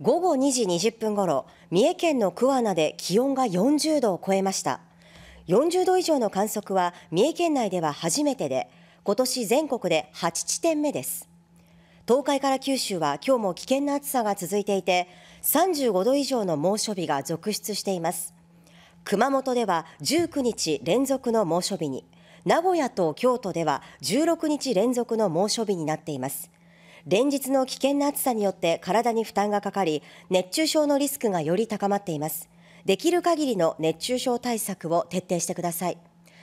午後2時20分ごろ三重県の桑名で気温が40度を超えました40度以上の観測は三重県内では初めてで今年全国で8地点目です東海から九州は今日も危険な暑さが続いていて35度以上の猛暑日が続出しています熊本では19日連続の猛暑日に名古屋と京都では16日連続の猛暑日になっています連日の危険な暑さによって体に負担がかかり熱中症のリスクがより高まっていますできる限りの熱中症対策を徹底してください